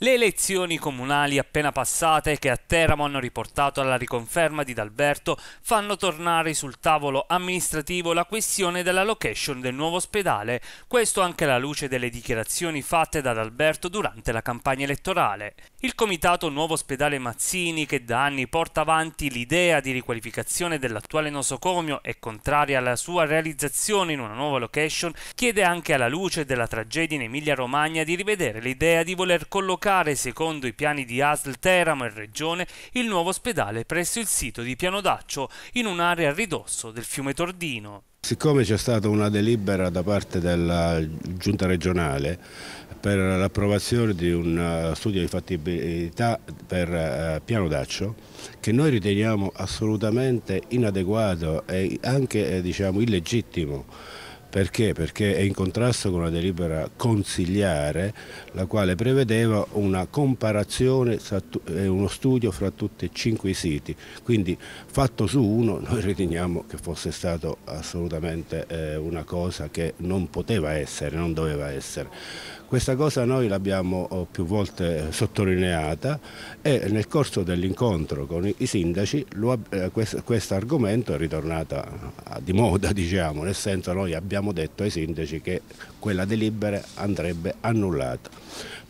Le elezioni comunali appena passate, che a Teramo hanno riportato alla riconferma di D'Alberto, fanno tornare sul tavolo amministrativo la questione della location del nuovo ospedale, questo anche alla luce delle dichiarazioni fatte da D'Alberto durante la campagna elettorale. Il comitato Nuovo Ospedale Mazzini, che da anni porta avanti l'idea di riqualificazione dell'attuale nosocomio e contraria alla sua realizzazione in una nuova location, chiede anche alla luce della tragedia in Emilia-Romagna di rivedere l'idea di voler collocare collocare, secondo i piani di ASL Teramo e Regione, il nuovo ospedale presso il sito di Piano Daccio in un'area a ridosso del fiume Tordino. Siccome c'è stata una delibera da parte della giunta regionale per l'approvazione di un eh, studio di fattibilità per eh, Piano Daccio, che noi riteniamo assolutamente inadeguato e anche eh, diciamo, illegittimo, perché? Perché è in contrasto con una delibera consigliare la quale prevedeva una comparazione e eh, uno studio fra tutti e cinque i siti, quindi fatto su uno noi riteniamo che fosse stato assolutamente eh, una cosa che non poteva essere, non doveva essere. Questa cosa noi l'abbiamo oh, più volte eh, sottolineata e nel corso dell'incontro con i sindaci eh, questo argomento è ritornato di moda, diciamo, nel senso noi abbiamo detto ai sindaci che quella delibera andrebbe annullata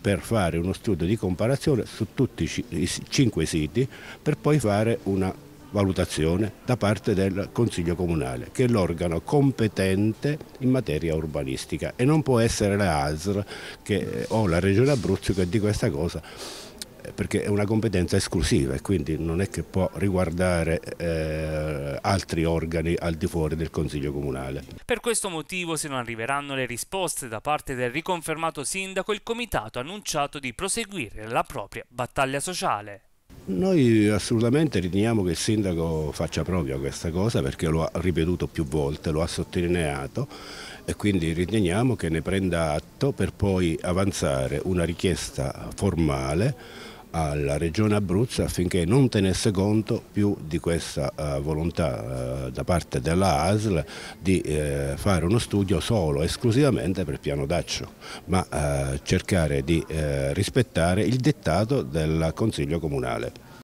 per fare uno studio di comparazione su tutti i cinque siti per poi fare una valutazione da parte del Consiglio Comunale, che è l'organo competente in materia urbanistica e non può essere la ASR che, eh, o la Regione Abruzzo che di questa cosa eh, perché è una competenza esclusiva e quindi non è che può riguardare eh, altri organi al di fuori del Consiglio Comunale. Per questo motivo, se non arriveranno le risposte da parte del riconfermato sindaco, il Comitato ha annunciato di proseguire la propria battaglia sociale. Noi assolutamente riteniamo che il sindaco faccia proprio questa cosa perché lo ha ripetuto più volte, lo ha sottolineato e quindi riteniamo che ne prenda atto per poi avanzare una richiesta formale alla Regione Abruzzo affinché non tenesse conto più di questa uh, volontà uh, da parte della ASL di uh, fare uno studio solo, esclusivamente per piano d'accio, ma cercare di rispettare il dettato del Consiglio Comunale.